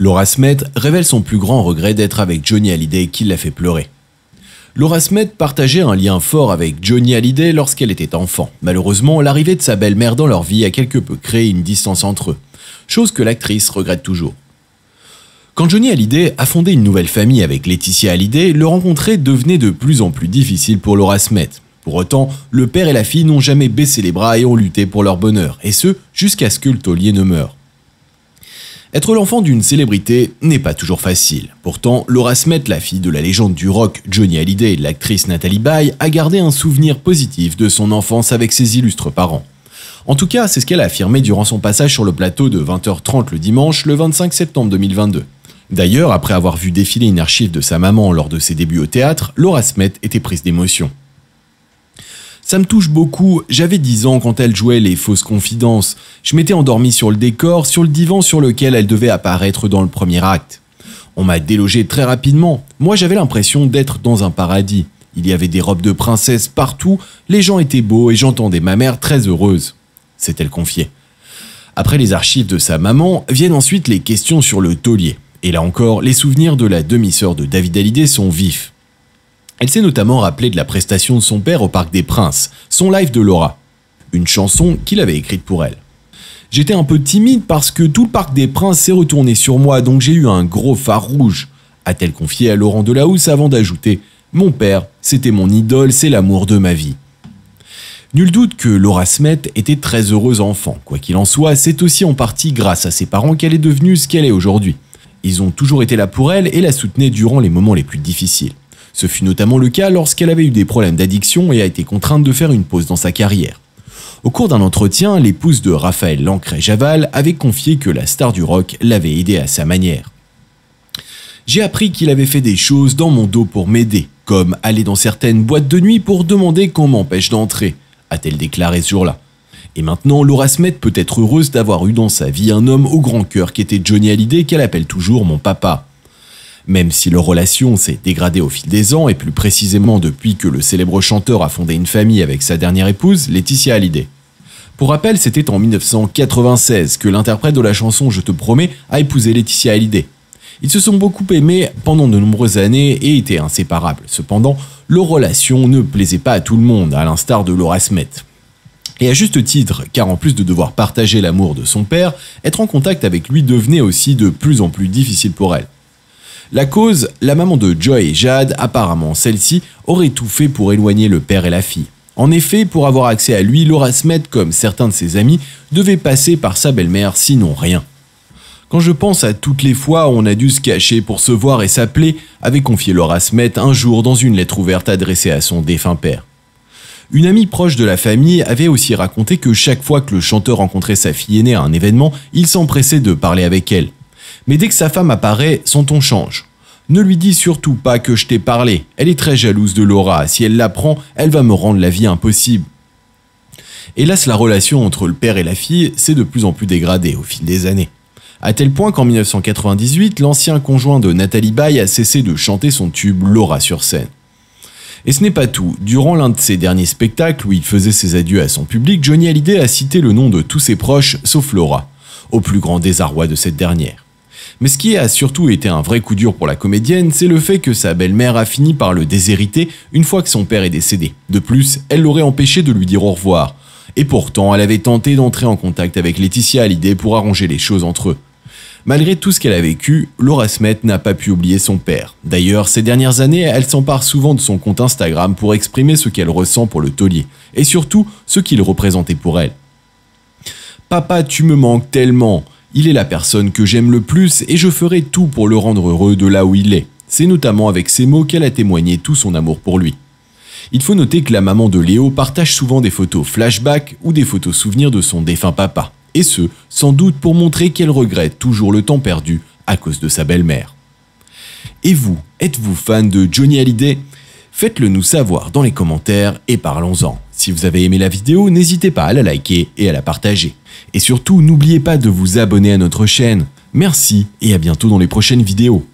Laura Smet révèle son plus grand regret d'être avec Johnny Hallyday qui l'a fait pleurer. Laura Smet partageait un lien fort avec Johnny Hallyday lorsqu'elle était enfant. Malheureusement, l'arrivée de sa belle-mère dans leur vie a quelque peu créé une distance entre eux, chose que l'actrice regrette toujours. Quand Johnny Hallyday a fondé une nouvelle famille avec Laetitia Hallyday, le rencontrer devenait de plus en plus difficile pour Laura Smet. Pour autant, le père et la fille n'ont jamais baissé les bras et ont lutté pour leur bonheur, et ce, jusqu'à ce que le taulier ne meure. Être l'enfant d'une célébrité n'est pas toujours facile. Pourtant, Laura Smet, la fille de la légende du rock Johnny Hallyday et de l'actrice Nathalie Baye, a gardé un souvenir positif de son enfance avec ses illustres parents. En tout cas, c'est ce qu'elle a affirmé durant son passage sur le plateau de 20h30 le dimanche, le 25 septembre 2022. D'ailleurs, après avoir vu défiler une archive de sa maman lors de ses débuts au théâtre, Laura Smet était prise d'émotion. Ça me touche beaucoup, j'avais 10 ans quand elle jouait les fausses confidences. Je m'étais endormi sur le décor, sur le divan sur lequel elle devait apparaître dans le premier acte. On m'a délogé très rapidement, moi j'avais l'impression d'être dans un paradis. Il y avait des robes de princesse partout, les gens étaient beaux et j'entendais ma mère très heureuse. S'est-elle confiée. Après les archives de sa maman, viennent ensuite les questions sur le taulier. Et là encore, les souvenirs de la demi-sœur de David Hallyday sont vifs. Elle s'est notamment rappelée de la prestation de son père au Parc des Princes, son live de Laura, une chanson qu'il avait écrite pour elle. J'étais un peu timide parce que tout le Parc des Princes s'est retourné sur moi, donc j'ai eu un gros phare rouge, a-t-elle confié à Laurent Delahousse avant d'ajouter Mon père, c'était mon idole, c'est l'amour de ma vie. Nul doute que Laura Smet était très heureuse enfant. Quoi qu'il en soit, c'est aussi en partie grâce à ses parents qu'elle est devenue ce qu'elle est aujourd'hui. Ils ont toujours été là pour elle et la soutenaient durant les moments les plus difficiles. Ce fut notamment le cas lorsqu'elle avait eu des problèmes d'addiction et a été contrainte de faire une pause dans sa carrière. Au cours d'un entretien, l'épouse de Raphaël Lancret-Javal avait confié que la star du rock l'avait aidé à sa manière. J'ai appris qu'il avait fait des choses dans mon dos pour m'aider, comme aller dans certaines boîtes de nuit pour demander qu'on m'empêche d'entrer, a-t-elle déclaré ce jour-là. Et maintenant, Laura Smith peut être heureuse d'avoir eu dans sa vie un homme au grand cœur qui était Johnny Hallyday qu'elle appelle toujours mon papa. Même si leur relation s'est dégradée au fil des ans, et plus précisément depuis que le célèbre chanteur a fondé une famille avec sa dernière épouse, Laetitia Hallyday. Pour rappel, c'était en 1996 que l'interprète de la chanson Je te promets a épousé Laetitia Hallyday. Ils se sont beaucoup aimés pendant de nombreuses années et étaient inséparables. Cependant, leur relation ne plaisait pas à tout le monde, à l'instar de Laura Smith. Et à juste titre, car en plus de devoir partager l'amour de son père, être en contact avec lui devenait aussi de plus en plus difficile pour elle. La cause, la maman de Joy et Jade, apparemment celle-ci, aurait tout fait pour éloigner le père et la fille. En effet, pour avoir accès à lui, Laura Smith, comme certains de ses amis, devait passer par sa belle-mère, sinon rien. Quand je pense à toutes les fois où on a dû se cacher pour se voir et s'appeler, avait confié Laura Smith un jour dans une lettre ouverte adressée à son défunt père. Une amie proche de la famille avait aussi raconté que chaque fois que le chanteur rencontrait sa fille aînée à un événement, il s'empressait de parler avec elle. Mais dès que sa femme apparaît, son ton change. Ne lui dis surtout pas que je t'ai parlé, elle est très jalouse de Laura, si elle l'apprend, elle va me rendre la vie impossible. Hélas, la relation entre le père et la fille s'est de plus en plus dégradée au fil des années. À tel point qu'en 1998, l'ancien conjoint de Nathalie Baye a cessé de chanter son tube Laura sur scène. Et ce n'est pas tout. Durant l'un de ses derniers spectacles où il faisait ses adieux à son public, Johnny Hallyday a cité le nom de tous ses proches, sauf Laura, au plus grand désarroi de cette dernière. Mais ce qui a surtout été un vrai coup dur pour la comédienne, c'est le fait que sa belle-mère a fini par le déshériter une fois que son père est décédé. De plus, elle l'aurait empêché de lui dire au revoir. Et pourtant, elle avait tenté d'entrer en contact avec Laetitia Hallyday pour arranger les choses entre eux. Malgré tout ce qu'elle a vécu, Laura Smith n'a pas pu oublier son père. D'ailleurs, ces dernières années, elle s'empare souvent de son compte Instagram pour exprimer ce qu'elle ressent pour le taulier, et surtout ce qu'il représentait pour elle. Papa, tu me manques tellement. Il est la personne que j'aime le plus et je ferai tout pour le rendre heureux de là où il est. C'est notamment avec ces mots qu'elle a témoigné tout son amour pour lui. Il faut noter que la maman de Léo partage souvent des photos flashback ou des photos souvenirs de son défunt papa, et ce, sans doute pour montrer qu'elle regrette toujours le temps perdu à cause de sa belle-mère. Et vous, êtes-vous fan de Johnny Hallyday Faites-le nous savoir dans les commentaires et parlons-en. Si vous avez aimé la vidéo, n'hésitez pas à la liker et à la partager. Et surtout, n'oubliez pas de vous abonner à notre chaîne. Merci et à bientôt dans les prochaines vidéos.